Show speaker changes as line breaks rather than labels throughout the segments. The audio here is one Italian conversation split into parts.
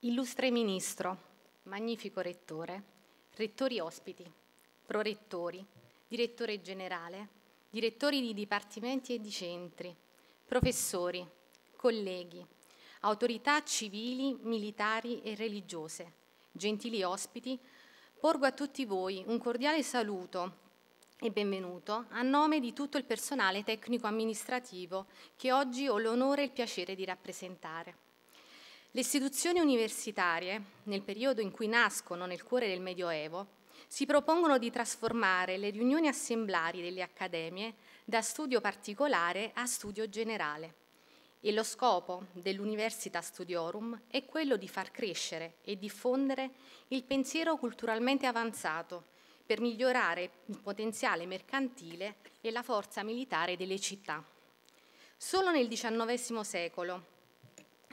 Illustre Ministro, magnifico Rettore, rettori ospiti, prorettori, direttore generale, direttori di dipartimenti e di centri, professori, colleghi, autorità civili, militari e religiose, gentili ospiti, porgo a tutti voi un cordiale saluto e benvenuto a nome di tutto il personale tecnico amministrativo che oggi ho l'onore e il piacere di rappresentare. Le istituzioni universitarie, nel periodo in cui nascono nel cuore del Medioevo, si propongono di trasformare le riunioni assemblari delle accademie da studio particolare a studio generale. E lo scopo dell'Università Studiorum è quello di far crescere e diffondere il pensiero culturalmente avanzato per migliorare il potenziale mercantile e la forza militare delle città. Solo nel XIX secolo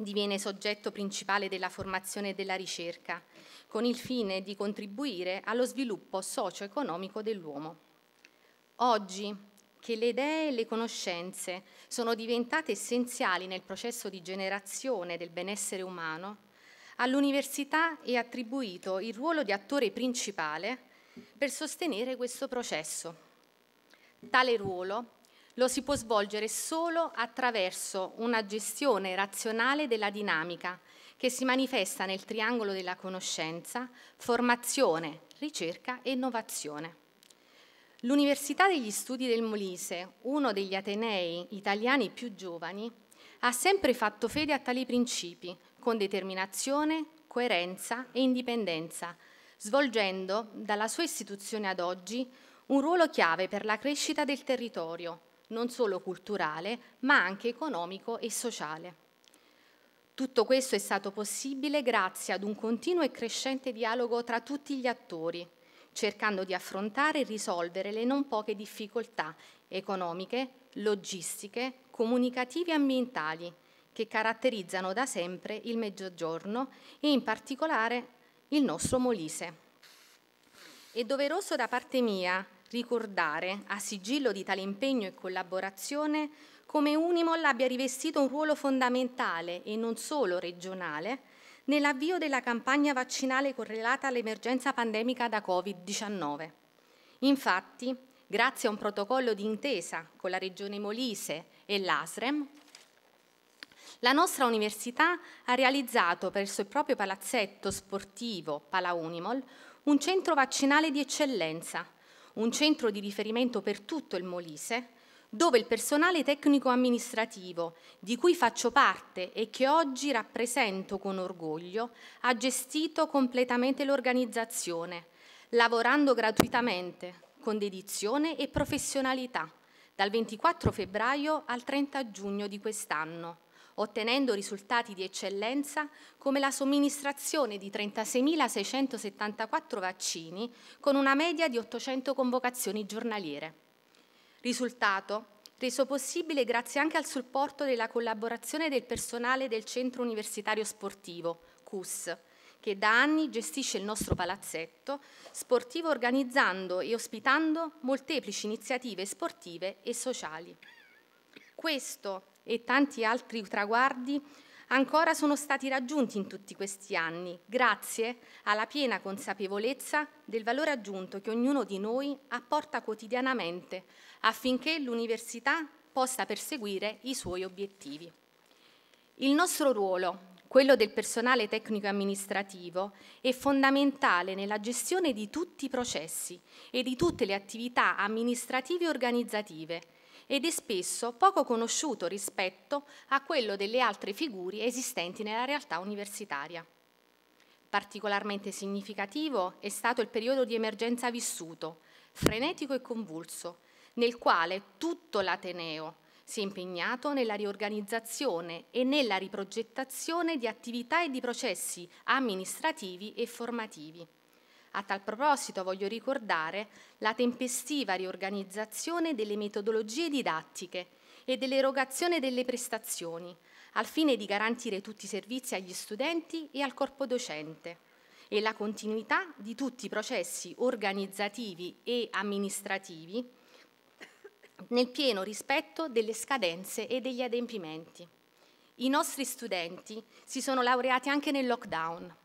diviene soggetto principale della formazione e della ricerca, con il fine di contribuire allo sviluppo socio-economico dell'uomo. Oggi, che le idee e le conoscenze sono diventate essenziali nel processo di generazione del benessere umano, all'università è attribuito il ruolo di attore principale per sostenere questo processo. Tale ruolo lo si può svolgere solo attraverso una gestione razionale della dinamica che si manifesta nel triangolo della conoscenza, formazione, ricerca e innovazione. L'Università degli Studi del Molise, uno degli Atenei italiani più giovani, ha sempre fatto fede a tali principi con determinazione, coerenza e indipendenza, svolgendo dalla sua istituzione ad oggi un ruolo chiave per la crescita del territorio, non solo culturale, ma anche economico e sociale. Tutto questo è stato possibile grazie ad un continuo e crescente dialogo tra tutti gli attori, cercando di affrontare e risolvere le non poche difficoltà economiche, logistiche, comunicative e ambientali che caratterizzano da sempre il Mezzogiorno e in particolare il nostro Molise. È doveroso da parte mia ricordare, a sigillo di tale impegno e collaborazione, come Unimol abbia rivestito un ruolo fondamentale e non solo regionale nell'avvio della campagna vaccinale correlata all'emergenza pandemica da Covid-19. Infatti, grazie a un protocollo di intesa con la Regione Molise e l'ASREM, la nostra università ha realizzato presso il proprio palazzetto sportivo Pala Unimol un centro vaccinale di eccellenza un centro di riferimento per tutto il Molise, dove il personale tecnico-amministrativo, di cui faccio parte e che oggi rappresento con orgoglio, ha gestito completamente l'organizzazione, lavorando gratuitamente, con dedizione e professionalità, dal 24 febbraio al 30 giugno di quest'anno ottenendo risultati di eccellenza come la somministrazione di 36.674 vaccini con una media di 800 convocazioni giornaliere. Risultato reso possibile grazie anche al supporto della collaborazione del personale del Centro Universitario Sportivo, CUS, che da anni gestisce il nostro palazzetto sportivo organizzando e ospitando molteplici iniziative sportive e sociali. Questo e tanti altri traguardi ancora sono stati raggiunti in tutti questi anni, grazie alla piena consapevolezza del valore aggiunto che ognuno di noi apporta quotidianamente affinché l'università possa perseguire i suoi obiettivi. Il nostro ruolo, quello del personale tecnico amministrativo, è fondamentale nella gestione di tutti i processi e di tutte le attività amministrative e organizzative ed è spesso poco conosciuto rispetto a quello delle altre figure esistenti nella realtà universitaria. Particolarmente significativo è stato il periodo di emergenza vissuto, frenetico e convulso, nel quale tutto l'Ateneo si è impegnato nella riorganizzazione e nella riprogettazione di attività e di processi amministrativi e formativi. A tal proposito voglio ricordare la tempestiva riorganizzazione delle metodologie didattiche e dell'erogazione delle prestazioni, al fine di garantire tutti i servizi agli studenti e al corpo docente e la continuità di tutti i processi organizzativi e amministrativi nel pieno rispetto delle scadenze e degli adempimenti. I nostri studenti si sono laureati anche nel lockdown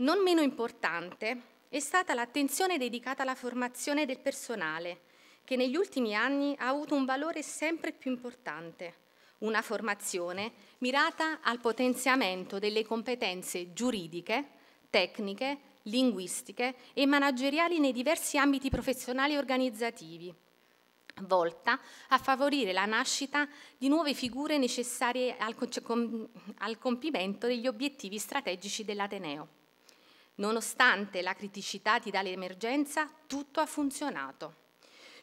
non meno importante è stata l'attenzione dedicata alla formazione del personale, che negli ultimi anni ha avuto un valore sempre più importante, una formazione mirata al potenziamento delle competenze giuridiche, tecniche, linguistiche e manageriali nei diversi ambiti professionali e organizzativi, volta a favorire la nascita di nuove figure necessarie al, compimento degli obiettivi strategici dell'Ateneo. Nonostante la criticità di tale emergenza, tutto ha funzionato.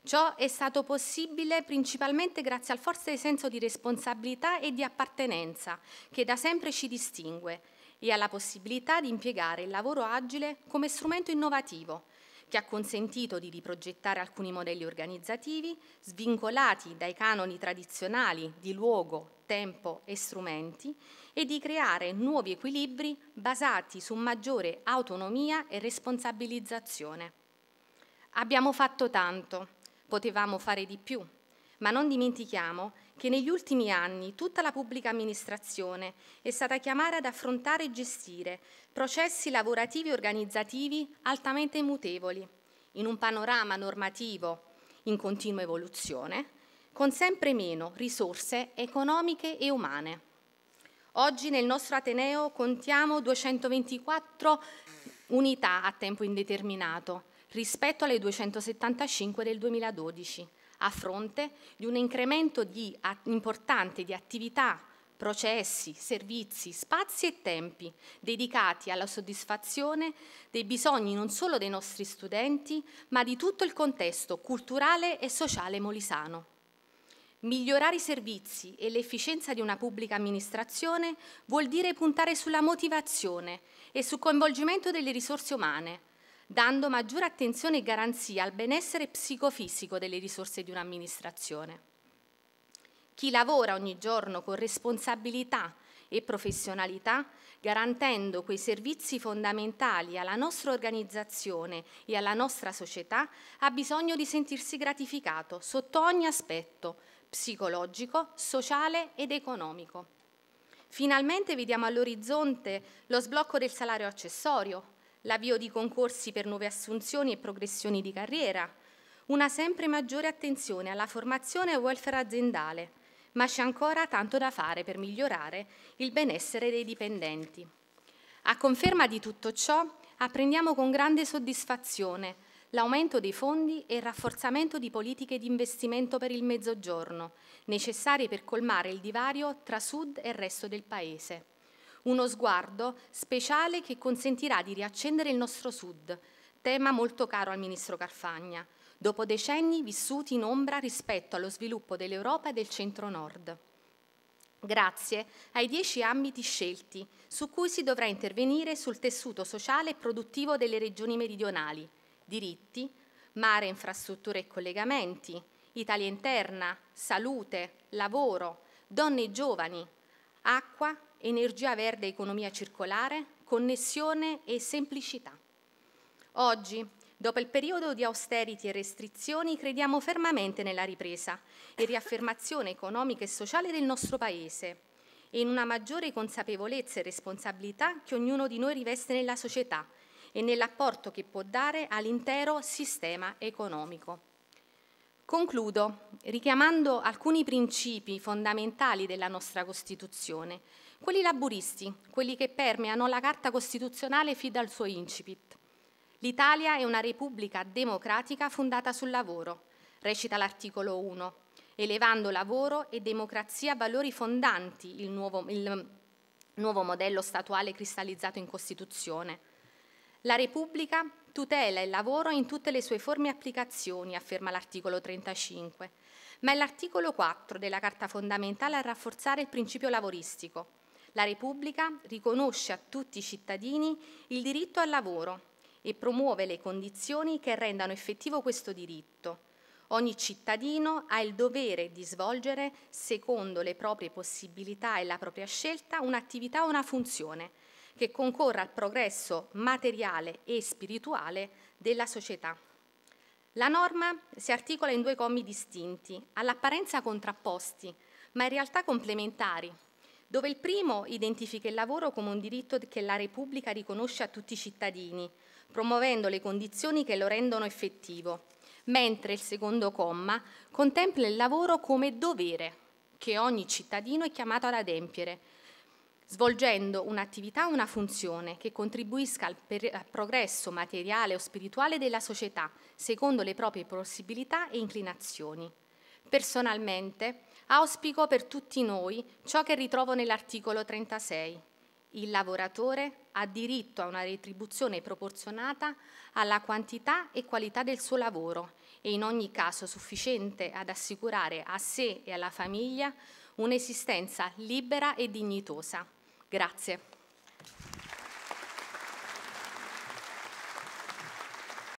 Ciò è stato possibile principalmente grazie al forte senso di responsabilità e di appartenenza che da sempre ci distingue e alla possibilità di impiegare il lavoro agile come strumento innovativo che ha consentito di riprogettare alcuni modelli organizzativi svincolati dai canoni tradizionali di luogo, tempo e strumenti e di creare nuovi equilibri basati su maggiore autonomia e responsabilizzazione. Abbiamo fatto tanto, potevamo fare di più, ma non dimentichiamo che negli ultimi anni tutta la pubblica amministrazione è stata chiamata ad affrontare e gestire processi lavorativi e organizzativi altamente mutevoli, in un panorama normativo in continua evoluzione, con sempre meno risorse economiche e umane. Oggi nel nostro Ateneo contiamo 224 unità a tempo indeterminato rispetto alle 275 del 2012, a fronte di un incremento di, a, importante di attività, processi, servizi, spazi e tempi dedicati alla soddisfazione dei bisogni non solo dei nostri studenti, ma di tutto il contesto culturale e sociale molisano. Migliorare i servizi e l'efficienza di una pubblica amministrazione vuol dire puntare sulla motivazione e sul coinvolgimento delle risorse umane, dando maggiore attenzione e garanzia al benessere psicofisico delle risorse di un'amministrazione. Chi lavora ogni giorno con responsabilità e professionalità, garantendo quei servizi fondamentali alla nostra organizzazione e alla nostra società, ha bisogno di sentirsi gratificato sotto ogni aspetto, psicologico, sociale ed economico. Finalmente vediamo all'orizzonte lo sblocco del salario accessorio, l'avvio di concorsi per nuove assunzioni e progressioni di carriera, una sempre maggiore attenzione alla formazione e welfare aziendale, ma c'è ancora tanto da fare per migliorare il benessere dei dipendenti. A conferma di tutto ciò, apprendiamo con grande soddisfazione l'aumento dei fondi e il rafforzamento di politiche di investimento per il Mezzogiorno, necessarie per colmare il divario tra Sud e resto del Paese. Uno sguardo speciale che consentirà di riaccendere il nostro Sud, tema molto caro al Ministro Carfagna, dopo decenni vissuti in ombra rispetto allo sviluppo dell'Europa e del centro-nord grazie ai dieci ambiti scelti su cui si dovrà intervenire sul tessuto sociale e produttivo delle regioni meridionali, diritti, mare, infrastrutture e collegamenti, Italia interna, salute, lavoro, donne e giovani, acqua, energia verde e economia circolare, connessione e semplicità. Oggi, dopo il periodo di austerity e restrizioni, crediamo fermamente nella ripresa e riaffermazione economica e sociale del nostro Paese e in una maggiore consapevolezza e responsabilità che ognuno di noi riveste nella società, e nell'apporto che può dare all'intero sistema economico. Concludo richiamando alcuni principi fondamentali della nostra Costituzione, quelli laburisti, quelli che permeano la Carta Costituzionale fin dal suo incipit. L'Italia è una repubblica democratica fondata sul lavoro, recita l'articolo 1, elevando lavoro e democrazia a valori fondanti il nuovo, il nuovo modello statuale cristallizzato in Costituzione. La Repubblica tutela il lavoro in tutte le sue forme e applicazioni, afferma l'articolo 35, ma è l'articolo 4 della Carta fondamentale a rafforzare il principio lavoristico. La Repubblica riconosce a tutti i cittadini il diritto al lavoro e promuove le condizioni che rendano effettivo questo diritto. Ogni cittadino ha il dovere di svolgere, secondo le proprie possibilità e la propria scelta, un'attività o una funzione, che concorra al progresso materiale e spirituale della società. La norma si articola in due commi distinti, all'apparenza contrapposti, ma in realtà complementari, dove il primo identifica il lavoro come un diritto che la Repubblica riconosce a tutti i cittadini, promuovendo le condizioni che lo rendono effettivo, mentre il secondo comma contempla il lavoro come dovere che ogni cittadino è chiamato ad adempiere, svolgendo un'attività o una funzione che contribuisca al, al progresso materiale o spirituale della società, secondo le proprie possibilità e inclinazioni. Personalmente auspico per tutti noi ciò che ritrovo nell'articolo 36. Il lavoratore ha diritto a una retribuzione proporzionata alla quantità e qualità del suo lavoro e in ogni caso sufficiente ad assicurare a sé e alla famiglia un'esistenza libera e dignitosa. Grazie.